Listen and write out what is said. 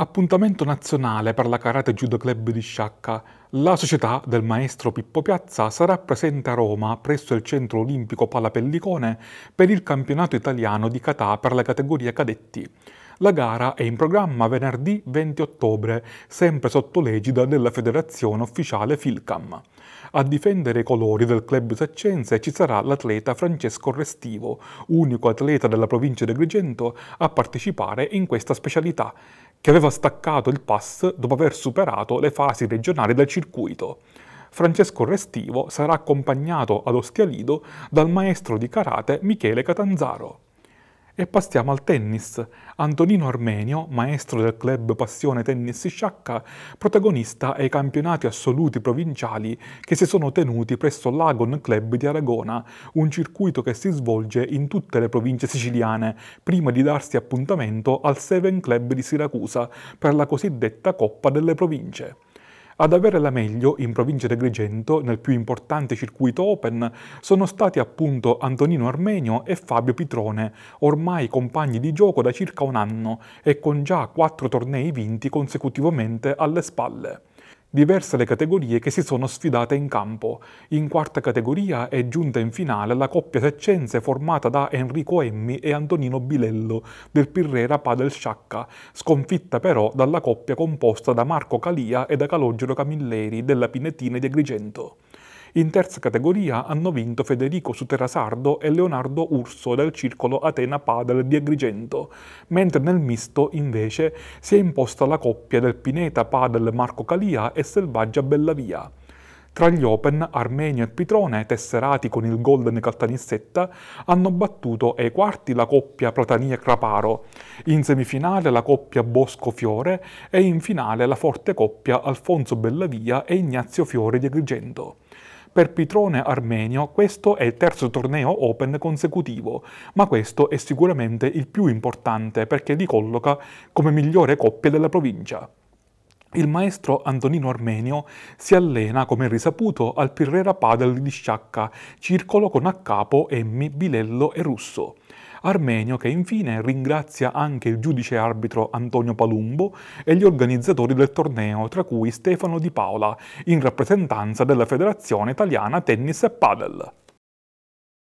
Appuntamento nazionale per la Karate Judo Club di Sciacca. La società del maestro Pippo Piazza sarà presente a Roma presso il Centro Olimpico Palapellicone per il campionato italiano di kata per la categoria cadetti. La gara è in programma venerdì 20 ottobre, sempre sotto l'egida della federazione ufficiale Filcam. A difendere i colori del club saccense ci sarà l'atleta Francesco Restivo, unico atleta della provincia di Agrigento a partecipare in questa specialità che aveva staccato il pass dopo aver superato le fasi regionali del circuito. Francesco Restivo sarà accompagnato ad Ostia dal maestro di karate Michele Catanzaro. E passiamo al tennis. Antonino Armenio, maestro del club Passione Tennis Sciacca, protagonista ai campionati assoluti provinciali che si sono tenuti presso l'Agon Club di Aragona, un circuito che si svolge in tutte le province siciliane, prima di darsi appuntamento al Seven Club di Siracusa per la cosiddetta Coppa delle Province. Ad avere la meglio in provincia di Agrigento, nel più importante circuito open, sono stati appunto Antonino Armenio e Fabio Pitrone, ormai compagni di gioco da circa un anno e con già quattro tornei vinti consecutivamente alle spalle diverse le categorie che si sono sfidate in campo. In quarta categoria è giunta in finale la coppia seccense formata da Enrico Emmi e Antonino Bilello del Pirrera Padel Sciacca, sconfitta però dalla coppia composta da Marco Calia e da Calogero Camilleri della Pinettina di Agrigento. In terza categoria hanno vinto Federico Suterasardo e Leonardo Urso del circolo Atena Padel di Agrigento, mentre nel misto invece si è imposta la coppia del Pineta Padel Marco Calia e Selvaggia Bellavia. Tra gli Open, Armenio e Pitrone, tesserati con il Golden Caltanissetta, hanno battuto ai quarti la coppia Platania-Craparo, in semifinale la coppia Bosco-Fiore e in finale la forte coppia Alfonso Bellavia e Ignazio Fiore di Agrigento. Per Pitrone Armenio questo è il terzo torneo Open consecutivo, ma questo è sicuramente il più importante perché li colloca come migliore coppia della provincia. Il maestro Antonino Armenio si allena, come risaputo, al Pirrera Padel di Sciacca, circolo con a capo Emmi, Bilello e Russo. Armenio che infine ringrazia anche il giudice arbitro Antonio Palumbo e gli organizzatori del torneo, tra cui Stefano Di Paola, in rappresentanza della Federazione Italiana Tennis e Padel.